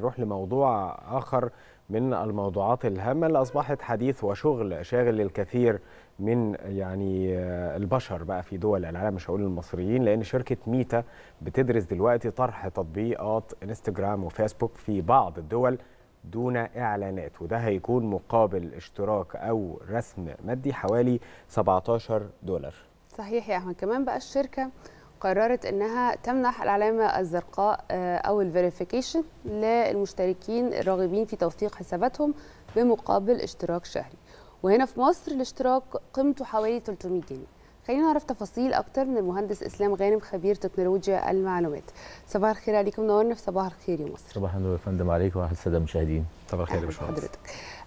نروح لموضوع آخر من الموضوعات الهامة اللي أصبحت حديث وشغل شاغل الكثير من يعني آه، البشر بقى في دول العالم مش هقول المصريين لأن شركة ميتا بتدرس دلوقتي طرح تطبيقات انستجرام وفيسبوك في بعض الدول دون إعلانات وده هيكون مقابل اشتراك أو رسم مادي حوالي 17 دولار صحيح يا أحمد كمان بقى الشركة قررت انها تمنح العلامه الزرقاء آه، او الفيريفيكيشن للمشتركين الراغبين في توثيق حساباتهم بمقابل اشتراك شهري وهنا في مصر الاشتراك قيمته حوالي 300 جنيه خلينا نعرف تفاصيل اكتر من المهندس اسلام غانم خبير تكنولوجيا المعلومات صباح الخير عليكم نورنا في صباح الخير يا مصر صباح النور يا فندم عليكم وعلى الساده المشاهدين صباح الخير يا باشمهندس حضرتك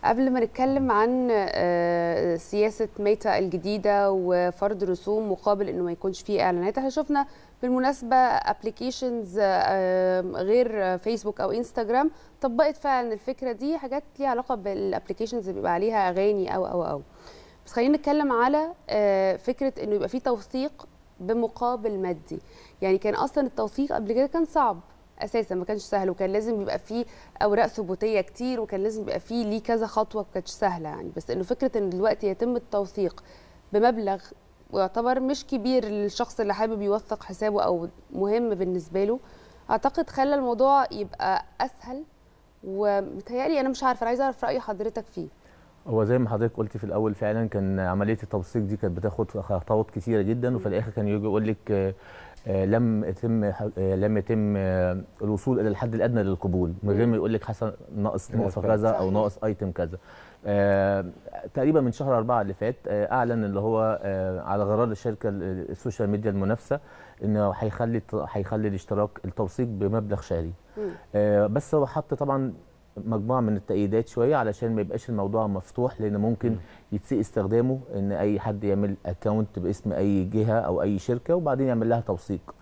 قبل ما نتكلم عن آه، سياسه ميتا الجديده وفرض رسوم مقابل انه ما يكونش فيه اعلانات احنا شفنا بالمناسبه ابلكيشنز آه، غير فيسبوك او انستغرام طبقت فعلا الفكره دي حاجات ليها علاقه بالابلكيشنز بيبقى عليها اغاني او او او بس خلينا نتكلم على آه، فكره انه يبقى في توثيق بمقابل مادي يعني كان اصلا التوثيق قبل كده كان صعب اساسا ما كانش سهل وكان لازم يبقى فيه اوراق ثبوتيه كتير وكان لازم يبقى فيه ليه كذا خطوه ما كانتش سهله يعني بس انه فكره ان دلوقتي يتم التوثيق بمبلغ ويعتبر مش كبير للشخص اللي حابب يوثق حسابه او مهم بالنسبه له اعتقد خلى الموضوع يبقى اسهل ومتهيألي انا مش عارفه انا عايزه اعرف راي حضرتك فيه هو زي ما حضرتك قلت في الاول فعلا كان عمليه التوثيق دي كانت بتاخد خطوات كتيره جدا وفي الاخر كان يجي يقول لك آه، آه، لم يتم آه، لم يتم الوصول الى الحد الادنى للقبول من غير ما يقول لك حصل ناقص نقطه كذا او ناقص ايتم كذا تقريبا من شهر أربعة اللي فات أعلن اللي هو على غرار الشركة السوشيال ميديا المنافسة إنه هيخلي هيخلي الاشتراك التوثيق بمبلغ شهري بس هو حط طبعا مجموعه من التأييدات شويه علشان ما يبقاش الموضوع مفتوح لان ممكن يتسيء استخدامه ان اي حد يعمل اكونت باسم اي جهه او اي شركه وبعدين يعمل لها توثيق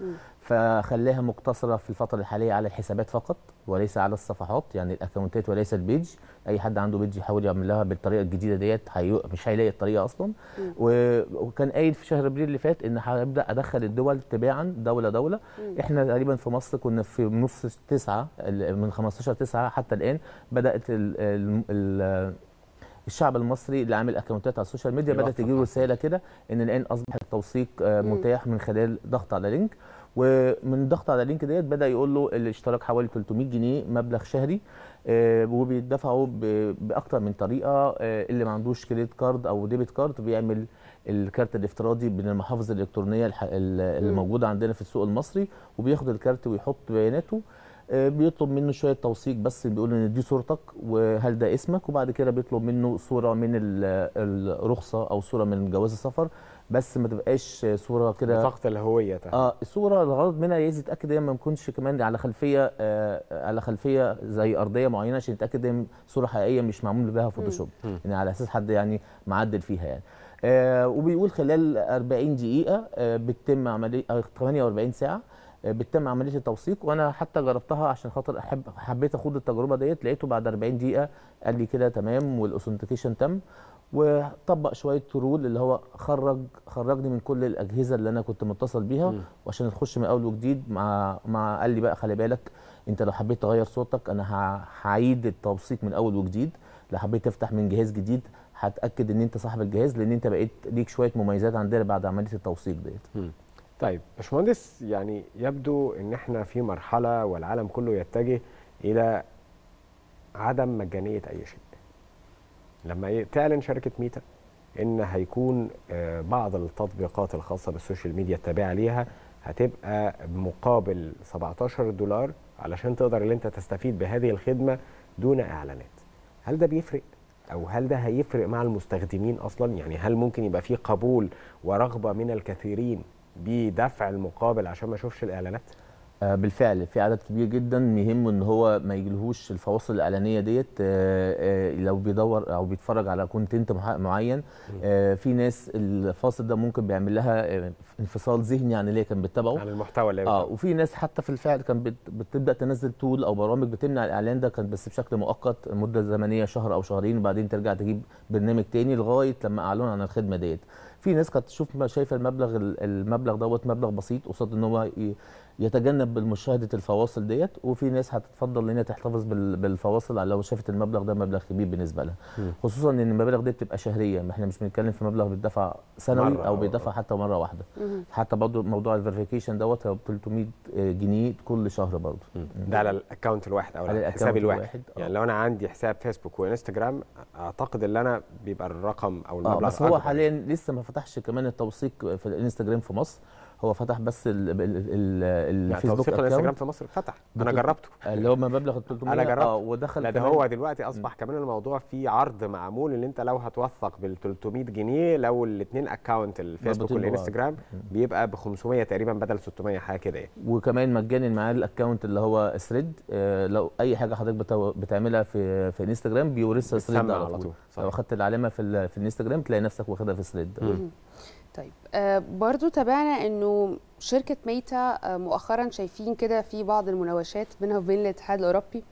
فخليها مقتصره في الفتره الحاليه على الحسابات فقط وليس على الصفحات يعني الاكونتات وليس البيج اي حد عنده بيج يحاول يعمل لها بالطريقه الجديده ديت مش هيلاقي الطريقه اصلا وكان قايل في شهر ابريل اللي فات ان هبدا ادخل الدول تباعا دوله دوله مم. احنا تقريبا في مصر كنا في نص تسعه من 15 تسعه حتى الان بدات الـ الـ الـ الشعب المصري اللي عامل اكونتات على السوشيال ميديا بدات تجيله رساله كده ان الان اصبح التوثيق آه، متاح من خلال ضغط على لينك ومن ضغط على لينك ديت بدا يقول له الاشتراك حوالي 300 جنيه مبلغ شهري آه، وبيدفعوا باكتر من طريقه آه، اللي ما عندوش كريدت كارد او ديبت كارد بيعمل الكارت الافتراضي من المحافظ الالكترونيه اللي موجوده عندنا في السوق المصري وبياخد الكارت ويحط بياناته آه، بيطلب منه شويه توثيق بس بيقول له ان دي صورتك وهل ده اسمك وبعد كده بيطلب منه صوره من الرخصه او صوره من جواز السفر بس ما تبقاش صوره كده فقط الهويه تحت. اه الصوره الغرض منها عايز يتاكد ان ما نكونش كمان على خلفيه آه على خلفيه زي ارضيه معينه عشان يتاكد ان صوره حقيقيه مش معمول بها فوتوشوب يعني على اساس حد يعني معدل فيها يعني آه وبيقول خلال 40 دقيقه آه بتتم عمليه 48 آه، ساعه بتتم عمليه التوثيق وانا حتى جربتها عشان خاطر احب حبيت اخوض التجربه ديت لقيته بعد 40 دقيقه قال لي كده تمام والاوثنتيكيشن تم وطبق شويه رول اللي هو خرج خرجني من كل الاجهزه اللي انا كنت متصل بيها وعشان نخش من اول وجديد مع مع قال لي بقى خلي بالك انت لو حبيت تغير صوتك انا هعيد التوثيق من اول وجديد لو حبيت تفتح من جهاز جديد هتاكد ان انت صاحب الجهاز لان انت بقيت ليك شويه مميزات عندنا بعد عمليه التوثيق ديت طيب باشمهندس يعني يبدو ان احنا في مرحله والعالم كله يتجه الى عدم مجانيه اي شيء لما تعلن شركه ميتا ان هيكون آه، بعض التطبيقات الخاصه بالسوشيال ميديا التابعه ليها هتبقى بمقابل 17 دولار علشان تقدر ان انت تستفيد بهذه الخدمه دون اعلانات هل ده بيفرق او هل ده هيفرق مع المستخدمين اصلا يعني هل ممكن يبقى في قبول ورغبه من الكثيرين بدفع المقابل عشان ما اشوفش الاعلانات آه، بالفعل في عدد كبير جدا يهمه ان هو ما يجيلهوش الفواصل الاعلانيه ديت آه، آه، لو بيدور او بيتفرج على كونتنت معين في ناس الفاصل ده ممكن بيعمل لها انفصال ذهني عن اللي كان بتتابعه عن المحتوى اللي اه وفي ناس حتى في الفعل كان بتبدا تنزل طول او برامج بتمنع الاعلان ده كان بس بشكل مؤقت مده زمنيه شهر او شهرين وبعدين ترجع تجيب برنامج تاني لغايه لما اعلنوا عن الخدمه ديت في ناس كانت تشوف شايفه المبلغ المبلغ دوت مبلغ بسيط قصاد ان هو يتجنب مشاهده الفواصل ديت وفي ناس هتتفضل ان هي تحتفظ بالفواصل لو شافت المبلغ ده مبلغ كبير بالنسبه لها خصوصا ان المبالغ دي بتبقى شهريه ما احنا مش بنتكلم في مبلغ بيدفع سنوي او بيدفع حتى مره واحده حتى برضه موضوع الفيريفيكيشن دوت ب 300 جنيه كل شهر برضه ده على الاكونت الواحد او على الحساب الواحد, الواحد. آه. يعني لو انا عندي حساب فيسبوك وانستجرام اعتقد ان انا بيبقى الرقم او آه، المبلغ آه بس هو حاليا لسه ما فتحش كمان التوثيق في الانستجرام في مصر هو فتح بس يعني الفيسبوك يعني الانستجرام في مصر فتح آه، انا جربته اللي هو ما مبلغ 300 انا جربته ودخل ده هو دلوقتي اصبح م. كمان الموضوع فيه عرض معمول ان انت لو هتوثق بال 300 جنيه لو الاثنين اكونت الفيسبوك والانستجرام بيبقى ب 500 تقريبا بدل 600 حاجه كده يعني وكمان مجاني معاه الاكونت اللي هو ثريد آه لو اي حاجه حضرتك بتعملها في في انستجرام بيورثها ثريد على طول لو اخدت العلامه في في الانستجرام تلاقي نفسك واخدها في ثريد طيب آه، برضو تابعنا انه شركه ميتا آه، مؤخرا شايفين كده في بعض المناوشات بينها وبين الاتحاد الاوروبي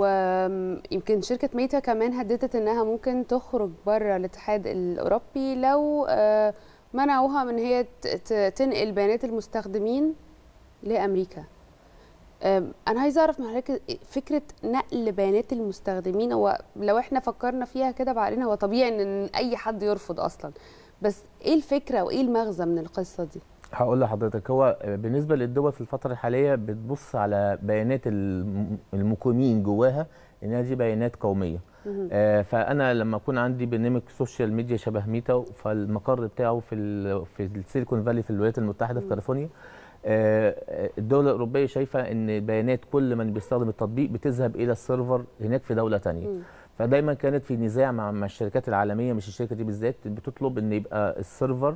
ويمكن شركه ميتا كمان هددت انها ممكن تخرج بره الاتحاد الاوروبي لو آه، منعوها من هي تنقل بيانات المستخدمين لامريكا انا عايزه اعرف من حضرتك فكره نقل بيانات المستخدمين هو لو احنا فكرنا فيها كده بعقلنا هو طبيعي ان اي حد يرفض اصلا بس ايه الفكره وايه المغزى من القصه دي هقول لحضرتك هو بالنسبه للدول في الفتره الحاليه بتبص على بيانات المقيمين جواها انها دي بيانات قوميه آه فانا لما اكون عندي برنامج سوشيال ميديا شبه ميتا فالمقر بتاعه في في السيليكون فالي في الولايات المتحده في كاليفورنيا آه، الدوله الاوروبيه شايفه ان بيانات كل من بيستخدم التطبيق بتذهب الى السيرفر هناك في دوله ثانيه فدايما كانت في نزاع مع, الشركات العالميه مش الشركه دي بالذات بتطلب ان يبقى السيرفر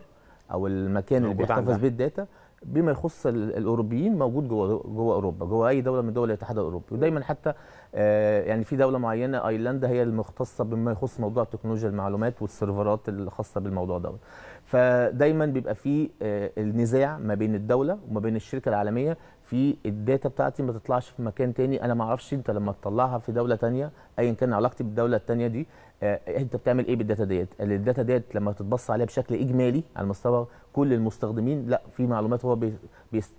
او المكان اللي بيحتفظ بيه الداتا بما يخص الاوروبيين موجود جوه جوه اوروبا جوه اي دوله من دول الاتحاد الاوروبي ودايما حتى آه، يعني في دوله معينه ايرلندا هي المختصه بما يخص موضوع تكنولوجيا المعلومات والسيرفرات الخاصه بالموضوع دوت فدايما بيبقى في آه، النزاع ما بين الدوله وما بين الشركه العالميه في الداتا بتاعتي ما تطلعش في مكان تاني انا ما اعرفش انت لما تطلعها في دوله تانية ايا كان علاقتي بالدوله التانية دي آه انت بتعمل ايه بالداتا ديت الداتا ديت لما تتبص عليها بشكل اجمالي على مستوى كل المستخدمين لا في معلومات هو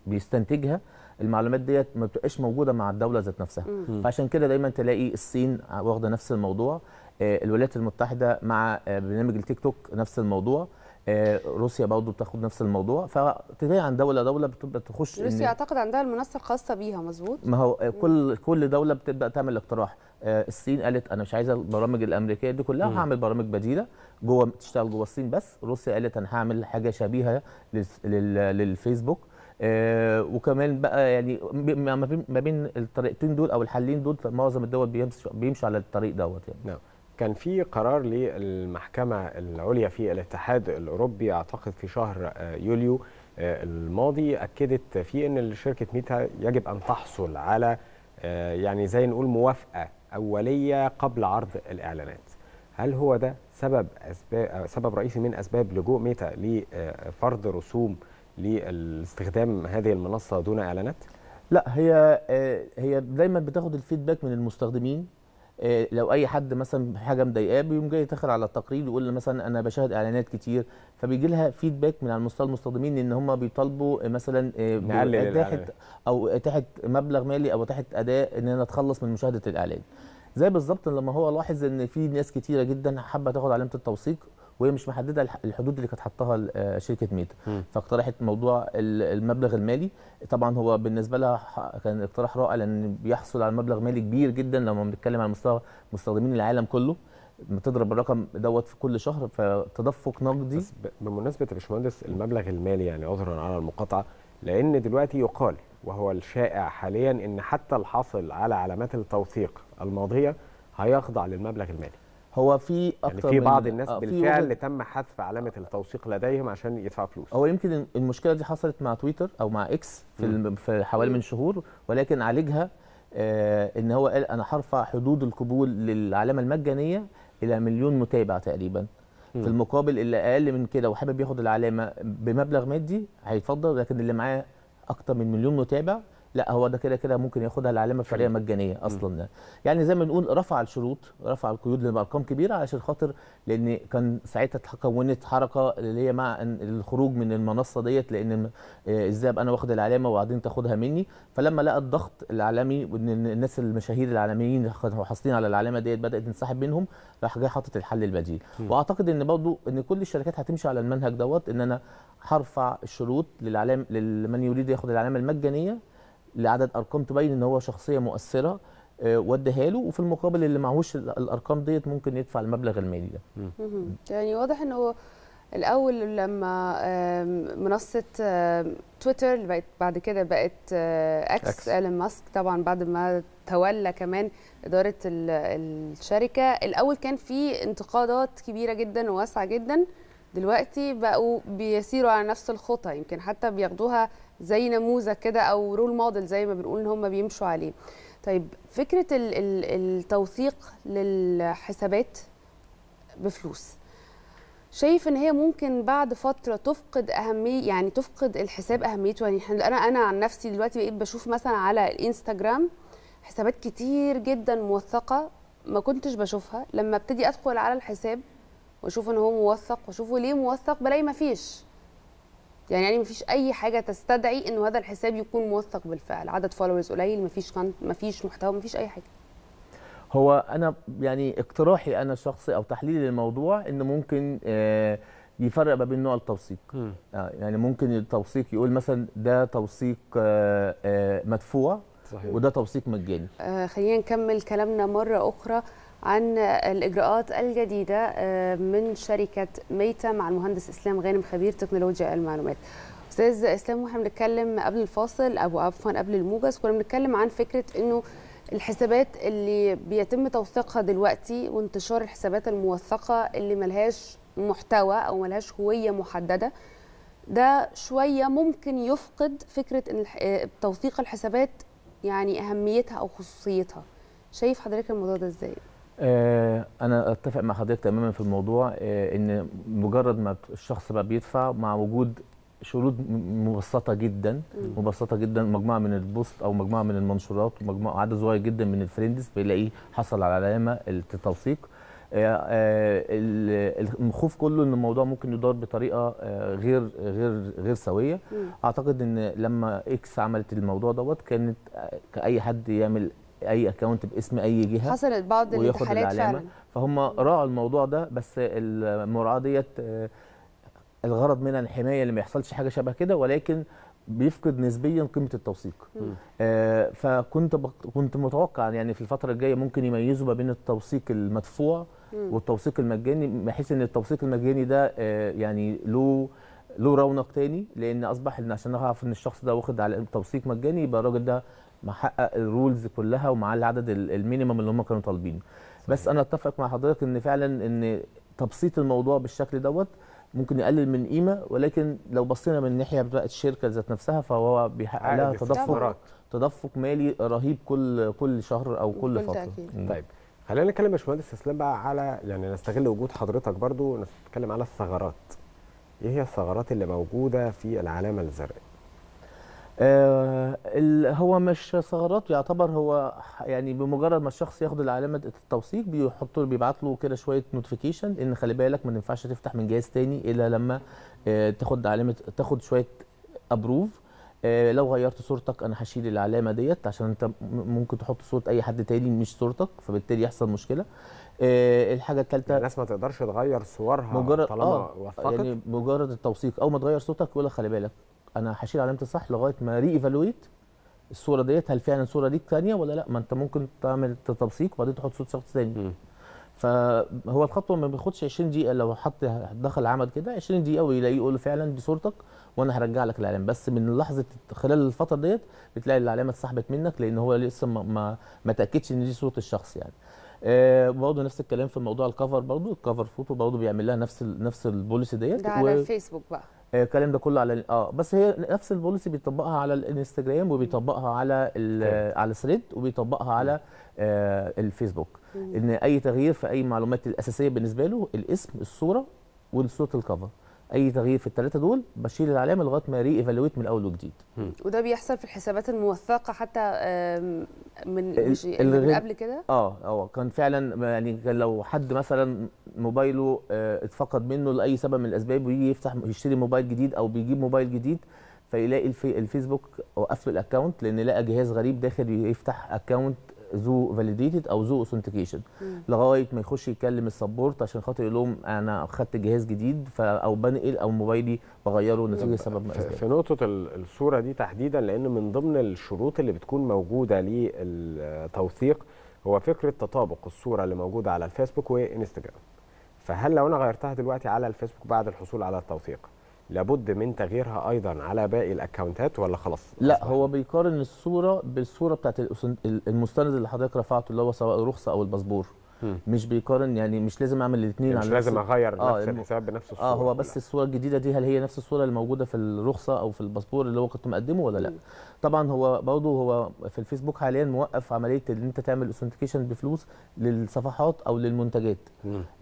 بيستنتجها المعلومات ديت ما بتبقاش موجوده مع الدوله ذات نفسها مم. فعشان كده دايما تلاقي الصين واخده نفس الموضوع آه الولايات المتحده مع آه برنامج التيك توك نفس الموضوع آه، روسيا برضه بتاخد نفس الموضوع فابتدائي عن دوله دوله بتبدا تخش روسيا اعتقد عندها المنصه الخاصه بيها مظبوط ما هو آه، كل كل دوله بتبدا تعمل اقتراح آه، الصين قالت انا مش عايزه البرامج الامريكيه دي كلها هعمل برامج بديله جوه تشتغل جوه الصين بس روسيا قالت انا هعمل حاجه شبيهه للفيسبوك وكمان بقى يعني ما بين الطريقتين دول او الحلين دول معظم الدول بيمشوا على الطريق دوت يعني نعم. كان في قرار للمحكمة العليا في الاتحاد الأوروبي أعتقد في شهر آه، يوليو آه، الماضي أكدت فيه أن شركة ميتا يجب أن تحصل على آه، يعني زي نقول موافقة أولية قبل عرض الإعلانات هل هو ده سبب أسباب سبب رئيسي من أسباب لجوء ميتا لفرض رسوم لاستخدام هذه المنصة دون إعلانات؟ لا هي هي دايما بتاخد الفيدباك من المستخدمين آه، لو اي حد مثلا حاجه مضايقاه بيقوم جاي يتاخر على التقرير ويقول مثلا انا بشاهد اعلانات كتير فبيجي لها فيدباك من على المستخدمين ان هم بيطالبوا مثلا آه، تحت او تحت مبلغ مالي او تحت اداء ان انا اتخلص من مشاهده الاعلان زي بالظبط لما هو لاحظ ان في ناس كتيره جدا حابه تاخد علامه التوثيق وهي مش محدده الحدود اللي كانت حطاها آه، شركه ميتا فاقترحت موضوع المبلغ المالي طبعا هو بالنسبه لها كان اقتراح رائع لان بيحصل على مبلغ مالي كبير جدا لما بنتكلم على مستوى مستخدمين العالم كله تضرب الرقم دوت في كل شهر فتدفق نقدي بس بمناسبه يا باشمهندس المبلغ المالي يعني عذرا على المقاطعه لان دلوقتي يقال وهو الشائع حاليا ان حتى الحاصل على علامات التوثيق الماضيه هيخضع للمبلغ المالي هو في يعني اكتر يعني في بعض الناس آه بالفعل تم حذف علامه التوثيق لديهم عشان يدفعوا فلوس هو يمكن المشكله دي حصلت مع تويتر او مع اكس في, في حوالي من شهور ولكن عالجها آه ان هو قال انا هرفع حدود القبول للعلامه المجانيه الى مليون متابع تقريبا في المقابل اللي اقل من كده وحابب ياخد العلامه بمبلغ مادي هيتفضل لكن اللي معاه اكتر من مليون متابع لا هو ده كده كده ممكن ياخدها العلامه الفعليه مجانيه اصلا م. يعني زي ما نقول رفع الشروط رفع القيود لارقام كبيره علشان خاطر لان كان ساعتها تكونت حركه اللي هي مع الخروج من المنصه ديت لان آه، ازاي ابقى انا واخد العلامه وبعدين تاخدها مني فلما لقى الضغط العالمي وان الناس المشاهير العالميين حاصلين على العلامه ديت بدات تنسحب منهم راح جاي حاطط الحل البديل م. واعتقد ان برضه ان كل الشركات هتمشي على المنهج دوت ان انا هرفع الشروط للعلام لمن يريد ياخد العلامه المجانيه لعدد ارقام تبين ان هو شخصيه مؤثره آه، وديها له وفي المقابل اللي معهوش الارقام ديت ممكن يدفع المبلغ المالي ده يعني واضح ان هو الاول لما منصه تويتر اللي بقت بعد كده بقت اكس, آه، أكس. ايلون ماسك طبعا بعد ما تولى كمان اداره الشركه الاول كان في انتقادات كبيره جدا وواسعه جدا دلوقتي بقوا بيسيروا على نفس الخطى يمكن حتى بياخدوها زي نموذج كده او رول موديل زي ما بنقول ان هم بيمشوا عليه طيب فكره التوثيق للحسابات بفلوس شايف ان هي ممكن بعد فتره تفقد اهميه يعني تفقد الحساب اهميته يعني انا انا عن نفسي دلوقتي بقيت بشوف مثلا على الانستجرام حسابات كتير جدا موثقه ما كنتش بشوفها لما ابتدي ادخل على الحساب واشوف ان هو موثق واشوفه ليه موثق بلاقي مفيش يعني يعني مفيش اي حاجه تستدعي ان هذا الحساب يكون موثق بالفعل عدد فولورز قليل مفيش مفيش محتوى مفيش اي حاجه هو انا يعني اقتراحي انا الشخصي او تحليلي للموضوع ان ممكن آه، يفرق ما بين نوع التوثيق آه، يعني ممكن التوثيق يقول مثلا ده توثيق آه، مدفوع صحيح. وده توثيق مجاني آه خلينا نكمل كلامنا مره اخرى عن الإجراءات الجديدة آه، من شركة ميتا مع المهندس إسلام غانم خبير تكنولوجيا المعلومات أستاذ إسلام واحنا بنتكلم قبل الفاصل أو عفوا قبل الموجز كنا بنتكلم عن فكرة إنه الحسابات اللي بيتم توثيقها دلوقتي وانتشار الحسابات الموثقة اللي ملهاش محتوى أو ملهاش هوية محددة ده شوية ممكن يفقد فكرة إن آه، توثيق الحسابات يعني أهميتها أو خصوصيتها شايف حضرتك الموضوع ده إزاي؟ آه، انا اتفق مع حضرتك تماما في الموضوع آه، ان مجرد ما الشخص بقى بيدفع مع وجود شروط مبسطه جدا مبسطه جدا مجموعه من البوست او مجموعه من المنشورات ومجموعه عدد صغير جدا من الفريندز بيلاقيه حصل على علامه التوثيق المخوف آه، كله ان الموضوع ممكن يدار بطريقه غير غير غير سويه اعتقد ان لما اكس عملت الموضوع دوت كانت كاي حد يعمل اي اكونت باسم اي جهه حصلت بعض الحالات فعلا فهم راعوا الموضوع ده بس المراعاه ديت آه، الغرض منها الحمايه اللي ما يحصلش حاجه شبه كده ولكن بيفقد نسبيا قيمه التوثيق آه فكنت كنت متوقع يعني في الفتره الجايه ممكن يميزوا ما بين التوثيق المدفوع م. والتوثيق المجاني بحيث ان التوثيق المجاني ده آه يعني له له رونق تاني لان اصبح ان عشان اعرف ان الشخص ده واخد على توثيق مجاني يبقى الراجل ده محقق الرولز كلها ومعاه العدد المينيمم اللي هم كانوا طالبينه بس انا اتفق مع حضرتك ان فعلا ان تبسيط الموضوع بالشكل دوت ممكن يقلل من قيمه ولكن لو بصينا من الناحيه بتاعت الشركه ذات نفسها فهو بيحقق لها تدفق تدفق مالي رهيب كل كل شهر او كل, كل فتره تأكيد. طيب خلينا نتكلم يا باشمهندس اسلام بقى على يعني نستغل وجود حضرتك برضو نتكلم على الثغرات ايه هي الثغرات اللي موجوده في العلامه الزرقاء آه، هو مش ثغرات يعتبر هو يعني بمجرد ما الشخص ياخد العلامه التوثيق بيحط له بيبعت له كده شويه نوتيفيكيشن ان خلي بالك ما ينفعش تفتح من جهاز تاني الا لما آه، تاخد علامه تاخد شويه ابروف آه، لو غيرت صورتك انا هشيل العلامه ديت عشان انت ممكن تحط صوره اي حد تاني مش صورتك فبالتالي يحصل مشكله الحاجه الثالثه يعني الناس ما تقدرش تغير صورها مجرد طالما آه وفقت يعني مجرد التوثيق اول ما تغير صوتك يقول لك خلي بالك انا هشيل علامه الصح لغايه ما ري ايفالويت الصوره ديت هل فعلا الصوره دي ثانيه ولا لا ما انت ممكن تعمل تبسيط وبعدين تحط صوره شخص ثاني فهو الخطوه ما بياخدش 20 دقيقه لو حط دخل عمل كده 20 دقيقه ويلاقيه يقول له فعلا دي صورتك وانا هرجع لك العلامه بس من لحظه خلال الفتره ديت بتلاقي العلامه اتسحبت منك لان هو لسه ما ما, ما تاكدش ان دي صوره الشخص يعني آه برضه نفس الكلام في موضوع الكفر برضه الكفر فوتو برضه بيعمل لها نفس الـ نفس البوليسي ديت ده على الفيسبوك بقى الكلام ده كله على اه بس هي نفس البوليسي بيطبقها على الانستجرام وبيطبقها على على الثريد وبيطبقها على آه الفيسبوك ان اي تغيير في اي معلومات الاساسيه بالنسبه له الاسم الصوره وصوره الكفر اي تغيير في الثلاثه دول بشيل العلامه لغايه ما ري ايفالويت من اول وجديد وده بيحصل في الحسابات الموثقه حتى يعني من قبل كده اه اه كان فعلا يعني كان لو حد مثلا موبايله آه، اتفقد منه لاي سبب من الاسباب ويجي يفتح يشتري موبايل جديد او بيجيب موبايل جديد فيلاقي الفيسبوك وقفل الاكونت لان لقى جهاز غريب داخل يفتح اكونت ذو فاليديتد او ذو اوثنتيكيشن لغايه ما يخش يكلم السبورت عشان خاطر يقول لهم انا خدت جهاز جديد او بنقل او موبايلي بغيره نتيجه سبب ما في نقطه الصوره دي تحديدا لان من ضمن الشروط اللي بتكون موجوده للتوثيق هو فكره تطابق الصوره اللي موجوده على الفيسبوك وانستجرام فهل لو انا غيرتها دلوقتي على الفيسبوك بعد الحصول على التوثيق لابد من تغييرها ايضا على باقي الاكونتات ولا خلاص لا هو بيقارن الصوره بالصوره بتاعت المستند اللي حضرتك رفعته اللي هو سواء الرخصه او الباسبور مش بيقارن يعني مش لازم اعمل الاثنين يعني مش لازم اغير آه نفس الحساب بنفس الصوره اه هو بس الصوره الجديده دي هل هي نفس الصوره الموجوده في الرخصه او في الباسبور اللي هو كنت مقدمه ولا لا طبعا هو برضه هو في الفيسبوك حاليا موقف عمليه ان انت تعمل اوثنتيكيشن بفلوس للصفحات او للمنتجات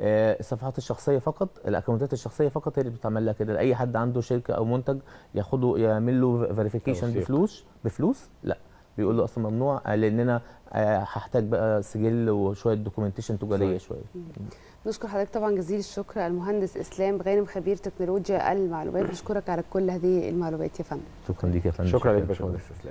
آه الصفحات الشخصيه فقط الاكونتات الشخصيه فقط هي اللي بتعمل لها كده اي حد عنده شركه او منتج ياخده يعمل له فيريفيكيشن بفلوس بفلوس لا بيقول له اصلا ممنوع آه، لاننا آه، هحتاج بقى سجل وشويه دوكيومنتيشن تجاريه شويه نشكر حضرتك طبعا جزيل الشكر المهندس اسلام غانم خبير تكنولوجيا المعلومات بشكرك على كل هذه المعلومات يا فندم شكرا ليك يا فندم شكرا لك باشمهندس اسلام